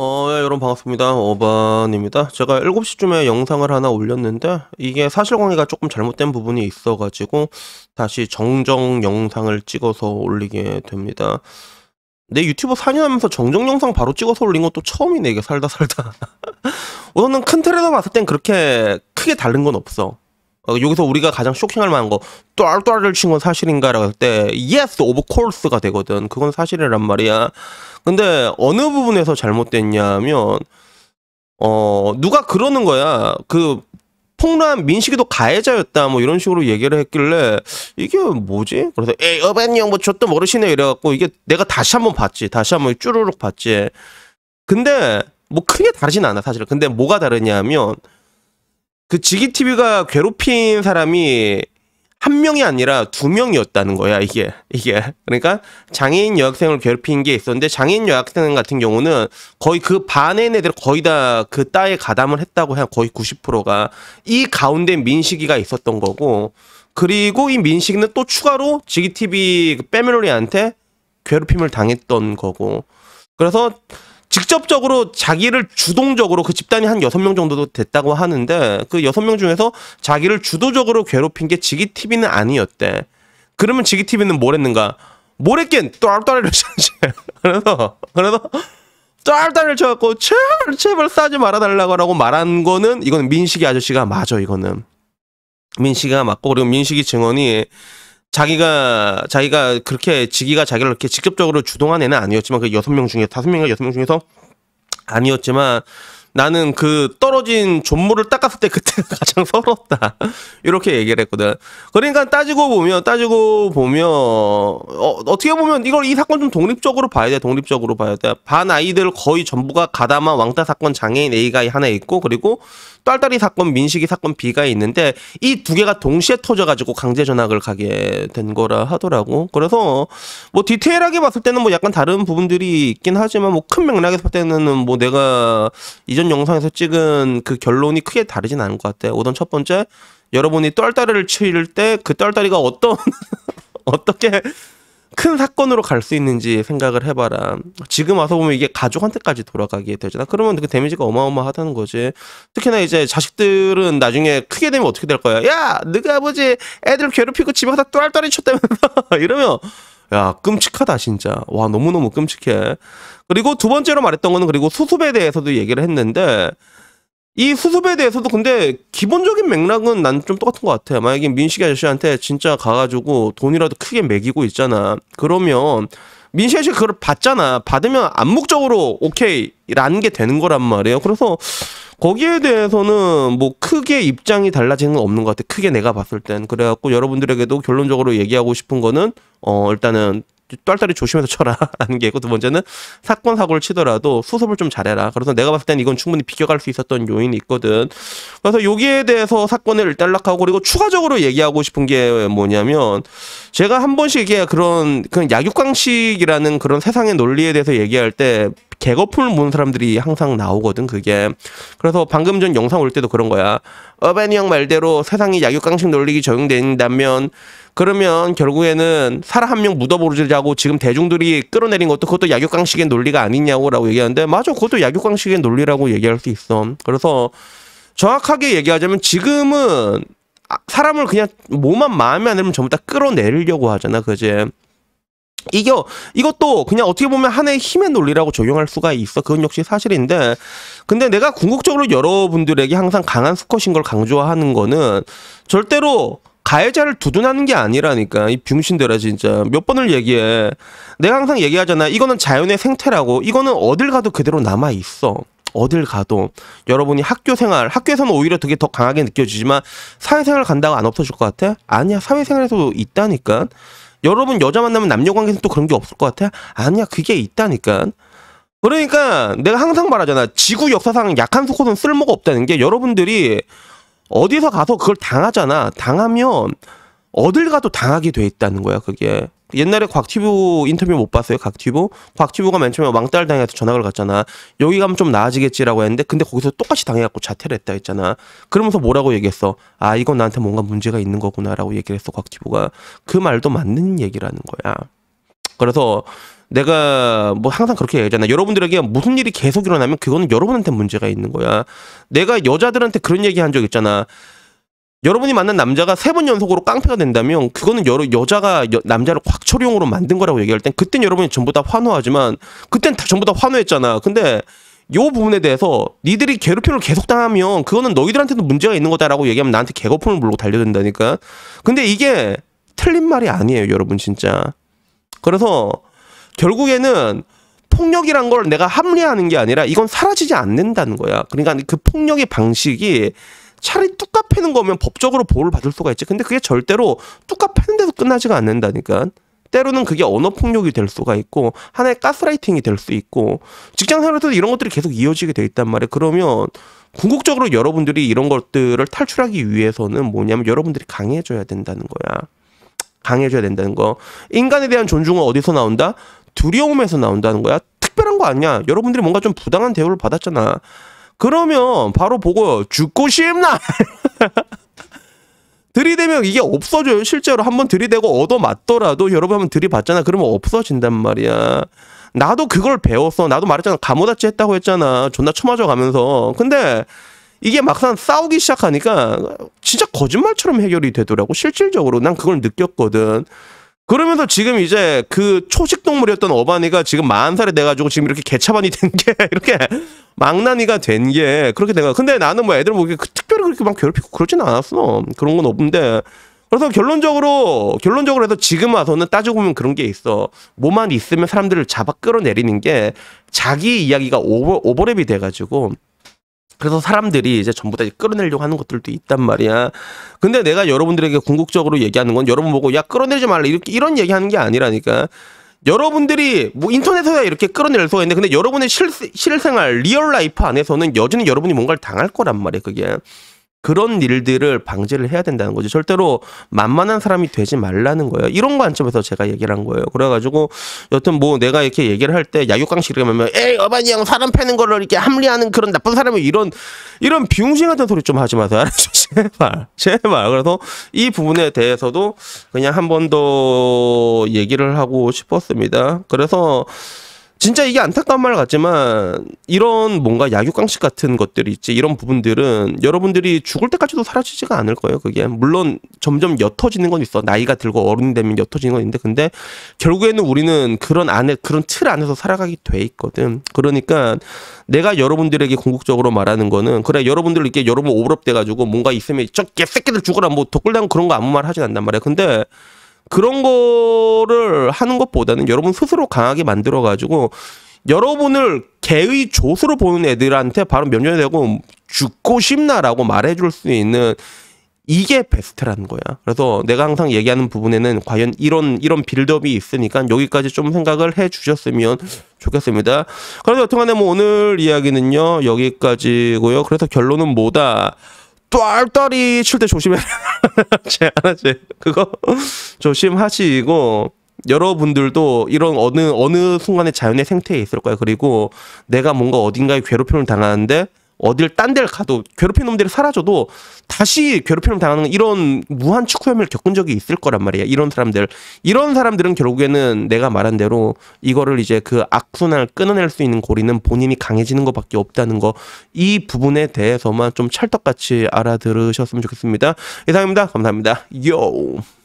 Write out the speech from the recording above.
어, 예, 여러분 반갑습니다. 어반입니다. 제가 7시쯤에 영상을 하나 올렸는데 이게 사실관계가 조금 잘못된 부분이 있어가지고 다시 정정 영상을 찍어서 올리게 됩니다. 내 유튜버 4년 하면서 정정 영상 바로 찍어서 올린 것도 처음이네 이게 살다 살다. 우선은 큰 틀에서 봤을 땐 그렇게 크게 다른 건 없어. 어, 여기서 우리가 가장 쇼킹할 만한 거 또알또알을 친 건 사실인가라고 할때 yes of course가 되거든. 그건 사실이란 말이야. 근데 어느 부분에서 잘못됐냐면 어 누가 그러는 거야. 그 폭로한 민식이도 가해자였다 뭐 이런 식으로 얘기를 했길래 이게 뭐지? 그래서 에이 어반이 형뭐 저도 모르시네 이래갖고 이게 내가 다시 한번 봤지 다시 한번 쭈루룩 봤지 근데 뭐 크게 다르진 않아 사실 근데 뭐가 다르냐면 그 지기 TV가 괴롭힌 사람이 한 명이 아니라 두 명이었다는 거야 이게 이게 그러니까 장애인 여학생을 괴롭힌 게 있었는데 장애인 여학생 같은 경우는 거의 그 반의 애들 거의 다 그 따에 가담을 했다고 해요 거의 90%가 이 가운데 민식이가 있었던 거고 그리고 이 민식이는 또 추가로 지기TV 빼멜로리한테 그 괴롭힘을 당했던 거고 그래서 직접적으로 자기를 주동적으로 그 집단이 한 여섯 명 정도 도 됐다고 하는데 그 여섯 명 중에서 자기를 주도적으로 괴롭힌 게 지기TV는 아니었대. 그러면 지기TV는 뭘 했는가? 뭘 했긴 똘똘이를 쳤지. 그래서 그래서 똘똘이를 쳐갖고 제발 제발 싸지 말아달라고 라고 말한 거는 이건 민식이 아저씨가 맞아 이거는. 민식이가 맞고 그리고 민식이 증언이 자기가 자기가 그렇게 지기가 자기를 이렇게 직접적으로 주동한 애는 아니었지만 그 여섯 명 중에 다섯 명인가 여섯 명 중에서 아니었지만 나는 그 떨어진 존물을 닦았을 때 그때가 가장 서럽다. 이렇게 얘기를 했거든. 그러니까 따지고 보면, 따지고 보면, 어, 어떻게 보면 이걸 이 사건 좀 독립적으로 봐야 돼. 독립적으로 봐야 돼. 반 아이들 거의 전부가 가담한 왕따 사건 장애인 A가 하나 있고, 그리고 딸딸이 사건, 민식이 사건 B가 있는데, 이 두 개가 동시에 터져가지고 강제 전학을 가게 된 거라 하더라고. 그래서 뭐 디테일하게 봤을 때는 뭐 약간 다른 부분들이 있긴 하지만 뭐 큰 맥락에서 봤을 때는 뭐 내가 이 이전 영상에서 찍은 그 결론이 크게 다르진 않은 것 같아요. 우선 첫 번째, 여러분이 떨다리를 치를 때그 떨다리가 어떤, 어떻게 큰 사건으로 갈 수 있는지 생각을 해봐라. 지금 와서 보면 이게 가족한테까지 돌아가게 되잖아. 그러면 그 데미지가 어마어마하다는 거지. 특히나 이제 자식들은 나중에 크게 되면 어떻게 될 거야? 야, 너희 아버지 애들 괴롭히고 집에 가다 또알따리 쳤다면서 이러면 야, 끔찍하다, 진짜. 와, 너무너무 끔찍해. 그리고 두 번째로 말했던 거는 그리고 수습에 대해서도 얘기를 했는데, 이 수습에 대해서도 근데 기본적인 맥락은 난 좀 똑같은 것 같아. 만약에 민식이 아저씨한테 진짜 가가지고 돈이라도 크게 매기고 있잖아. 그러면 민셰 씨가 그걸 받잖아. 받으면 암묵적으로 오케이라는 게 되는 거란 말이에요. 그래서 거기에 대해서는 뭐 크게 입장이 달라지는 건 없는 것 같아. 크게 내가 봤을 땐. 그래갖고 여러분들에게도 결론적으로 얘기하고 싶은 거는, 어, 일단은 떨떨이 조심해서 쳐라라는 게 있고 두 번째는 사건 사고를 치더라도 수습을 좀 잘해라. 그래서 내가 봤을 땐 이건 충분히 비껴갈 수 있었던 요인이 있거든. 그래서 여기에 대해서 사건을 단락하고 그리고 추가적으로 얘기하고 싶은 게 뭐냐면 제가 한 번씩 이게 그런 그냥 약육강식이라는 그런 세상의 논리에 대해서 얘기할 때 개거품을 모는 사람들이 항상 나오거든 그게 그래서 방금 전 영상 올 때도 그런 거야 어벤이 형 말대로 세상이 약육강식 논리기 적용된다면 그러면 결국에는 사람 한 명묻어버리자고 지금 대중들이 끌어내린 것도 그것도 약육강식의 논리가 아니냐고라고 얘기하는데 맞아 그것도 약육강식의 논리라고 얘기할 수 있어 그래서 정확하게 얘기하자면 지금은 아, 사람을 그냥 몸만 마음에 안 들면 전부 다 끌어내리려고 하잖아 그제 이겨 이것도 그냥 어떻게 보면 하나의 힘의 논리라고 적용할 수가 있어. 그건 역시 사실인데, 근데 내가 궁극적으로 여러분들에게 항상 강한 수컷인 걸 강조하는 거는 절대로 가해자를 두둔하는 게 아니라니까 이 병신들아 진짜 몇 번을 얘기해. 내가 항상 얘기하잖아. 이거는 자연의 생태라고. 이거는 어딜 가도 그대로 남아 있어. 어딜 가도 여러분이 학교 생활 학교에서는 오히려 되게 더 강하게 느껴지지만 사회생활 간다고 안 없어질 것 같아? 아니야 사회생활에서 도 있다니까 여러분 여자 만나면 남녀 관계는 또 그런 게 없을 것 같아? 아니야 그게 있다니까. 그러니까 내가 항상 말하잖아. 지구 역사상 약한 수컷은 쓸모가 없다는 게 여러분들이 어디서 가서 그걸 당하잖아. 당하면 어딜 가도 당하게 돼 있다는 거야 그게. 옛날에 곽튜브 인터뷰 못 봤어요? 곽튜브? 곽튜브가 맨 처음에 왕따를 당해서 전학을 갔잖아. 여기 가면 좀 나아지겠지라고 했는데 근데 거기서 똑같이 당해갖고 자퇴를 했다 했잖아. 그러면서 뭐라고 얘기했어? 아 이건 나한테 뭔가 문제가 있는 거구나라고 얘기를 했어 곽튜브가. 그 말도 맞는 얘기라는 거야. 그래서 내가 뭐 항상 그렇게 얘기하잖아. 여러분들에게 무슨 일이 계속 일어나면 그거는 여러분한테 문제가 있는 거야. 내가 여자들한테 그런 얘기 한 적 있잖아. 여러분이 만난 남자가 세 번 연속으로 깡패가 된다면 그거는 여러 여자가 여, 남자를 곽철용으로 만든 거라고 얘기할 땐 그땐 여러분이 전부 다 환호하지만 그땐 다 전부 다 환호했잖아. 근데 요 부분에 대해서 니들이 괴롭힘을 계속 당하면 그거는 너희들한테도 문제가 있는 거다라고 얘기하면 나한테 개거품을 물고 달려든다니까. 근데 이게 틀린 말이 아니에요, 여러분 진짜. 그래서 결국에는 폭력이란 걸 내가 합리화하는 게 아니라 이건 사라지지 않는다는 거야. 그러니까 그 폭력의 방식이 차라리 뚜까 패는 거면 법적으로 보호를 받을 수가 있지. 근데 그게 절대로 뚜까 패는 데서 끝나지가 않는다니까. 때로는 그게 언어 폭력이 될 수가 있고 하나의 가스라이팅이 될 수 있고 직장 생활에서도 이런 것들이 계속 이어지게 돼 있단 말이에요. 그러면 궁극적으로 여러분들이 이런 것들을 탈출하기 위해서는 뭐냐면 여러분들이 강해져야 된다는 거야. 강해져야 된다는 거. 인간에 대한 존중은 어디서 나온다? 두려움에서 나온다는 거야. 특별한 거 아니야. 여러분들이 뭔가 좀 부당한 대우를 받았잖아. 그러면 바로 보고 죽고 싶나? 들이대면 이게 없어져요. 실제로 한번 들이대고 얻어맞더라도 여러분 한번 들이받잖아. 그러면 없어진단 말이야. 나도 그걸 배웠어. 나도 말했잖아. 가모다치 했다고 했잖아. 존나 처맞아 가면서. 근데 이게 막상 싸우기 시작하니까 진짜 거짓말처럼 해결이 되더라고. 실질적으로 난 그걸 느꼈거든. 그러면서 지금 이제 그 초식 동물이었던 어반이가 지금 만0살이 돼가지고 지금 이렇게 개차반이 된 게 이렇게 망나니가 된 게 그렇게 된거 근데 나는 뭐 애들 보기에 뭐 특별히 그렇게 막 괴롭히고 그러진 않았어 그런 건 없는데 그래서 결론적으로 결론적으로 해서 지금 와서는 따지고 보면 그런 게 있어 뭐만 있으면 사람들을 잡아 끌어내리는 게 자기 이야기가 오버, 오버랩이 돼가지고 그래서 사람들이 이제 전부 다 이제 끌어내려고 하는 것들도 있단 말이야. 근데 내가 여러분들에게 궁극적으로 얘기하는 건 여러분 보고 야 끌어내지 말라 이렇게 이런 얘기하는 게 아니라니까. 여러분들이 뭐 인터넷에서야 이렇게 끌어낼 수가 있는데 근데 여러분의 실, 실생활 리얼 라이프 안에서는 여전히 여러분이 뭔가를 당할 거란 말이야 그게 그런 일들을 방지를 해야 된다는 거죠. 절대로 만만한 사람이 되지 말라는 거예요. 이런 관점에서 제가 얘기를 한 거예요. 그래가지고 여튼 뭐 내가 이렇게 얘기를 할 때 야육강식이라 하면 에이 어반이 형 사람 패는 걸를 이렇게 합리하는 그런 나쁜 사람이 이런 이런 비용신 같은 소리 좀 하지 마세요. 알았죠? 제발 제발 그래서 이 부분에 대해서도 그냥 한 번 더 얘기를 하고 싶었습니다. 그래서 진짜 이게 안타까운 말 같지만 이런 뭔가 약육강식 같은 것들이 있지 이런 부분들은 여러분들이 죽을 때까지도 사라지지가 않을 거예요 그게 물론 점점 옅어지는 건 있어 나이가 들고 어른이 되면 옅어지는 건 있는데 근데 결국에는 우리는 그런 안에 그런 틀 안에서 살아가게 돼 있거든 그러니까 내가 여러분들에게 궁극적으로 말하는 거는 그래 여러분들 이렇게 여러분 오버럽 돼가지고 뭔가 있으면 저 개새끼들 죽어라 뭐 덕글당 그런 거 아무 말 하진 않단 말이야 근데 그런 거를 하는 것보다는 여러분 스스로 강하게 만들어 가지고 여러분을 개의 조수로 보는 애들한테 바로 면전되고 죽고 싶나라고 말해줄 수 있는 이게 베스트라는 거야. 그래서 내가 항상 얘기하는 부분에는 과연 이런 이런 빌드업이 있으니까 여기까지 좀 생각을 해 주셨으면 좋겠습니다. 그래서 여튼간에 뭐 오늘 이야기는요 여기까지고요. 그래서 결론은 뭐다. 딸딸이 칠 때 조심해라. 제하나 그거 조심하시고 여러분들도 이런 어느 어느 순간에 자연의 생태에 있을 거예 그리고 내가 뭔가 어딘가에 괴롭힘을 당하는데 어딜 딴 데를 가도 괴롭힌 놈들이 사라져도 다시 괴롭힘을 당하는 이런 무한 축구 혐의를 겪은 적이 있을 거란 말이야. 이런 사람들. 이런 사람들은 결국에는 내가 말한 대로 이거를 이제 그 악순환을 끊어낼 수 있는 고리는 본인이 강해지는 것밖에 없다는 거. 이 부분에 대해서만 좀 찰떡같이 알아들으셨으면 좋겠습니다. 이상입니다. 감사합니다. 요!